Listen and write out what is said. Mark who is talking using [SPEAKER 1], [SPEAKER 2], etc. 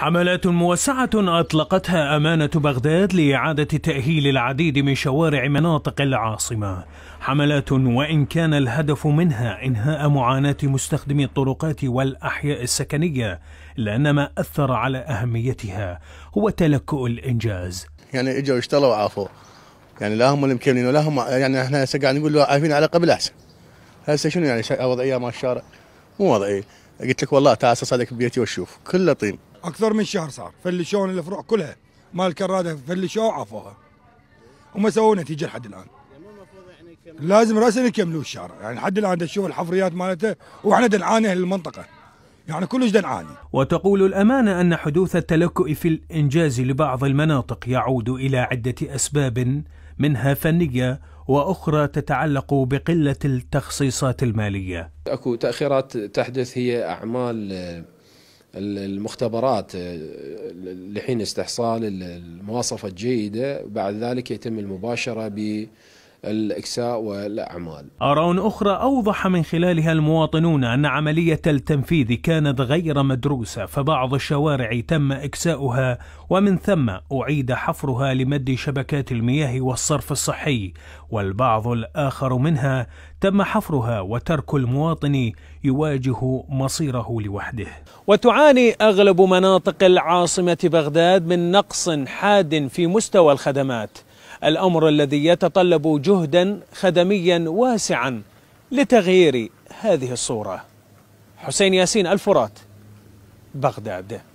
[SPEAKER 1] حملات موسعة أطلقتها أمانة بغداد لإعادة تأهيل العديد من شوارع مناطق العاصمة حملات وإن كان الهدف منها إنهاء معاناة مستخدمي الطرقات والأحياء السكنية لأن ما أثر على أهميتها هو تلكؤ الإنجاز
[SPEAKER 2] يعني إجوا يشتغلوا وعافوا يعني لا هم اللي مكملين ولا هم يعني احنا هسه قاعد نقول له عارفين على قبل احسن هسه شنو يعني وضعيه مال الشارع مو وضعيه قلت لك والله تعال صادق ببيتي واشوف كله طين
[SPEAKER 3] اكثر من شهر صار فلشون الفروع كلها مال الكراده فلشوه عفوها وما سووا نتيجه لحد الان لازم راسا يكملوا الشارع يعني لحد الان تشوف الحفريات مالته واحنا دنعاني اهل المنطقه
[SPEAKER 1] يعني كلش دنعاني وتقول الأمانة أن حدوث التلكؤ في الإنجاز لبعض المناطق يعود إلى عدة أسباب منها فنية وأخرى تتعلق بقلة التخصيصات المالية
[SPEAKER 4] أكو تأخيرات تحدث هي أعمال المختبرات آه، لحين استحصال المواصفة الجيدة بعد ذلك يتم المباشرة ب الإكساء والأعمال
[SPEAKER 1] آراء أخرى أوضح من خلالها المواطنون أن عملية التنفيذ كانت غير مدروسة فبعض الشوارع تم إكساؤها ومن ثم أعيد حفرها لمد شبكات المياه والصرف الصحي والبعض الآخر منها تم حفرها وترك المواطن يواجه مصيره لوحده وتعاني أغلب مناطق العاصمة بغداد من نقص حاد في مستوى الخدمات الأمر الذي يتطلب جهدا خدميا واسعا لتغيير هذه الصورة حسين ياسين الفرات بغداد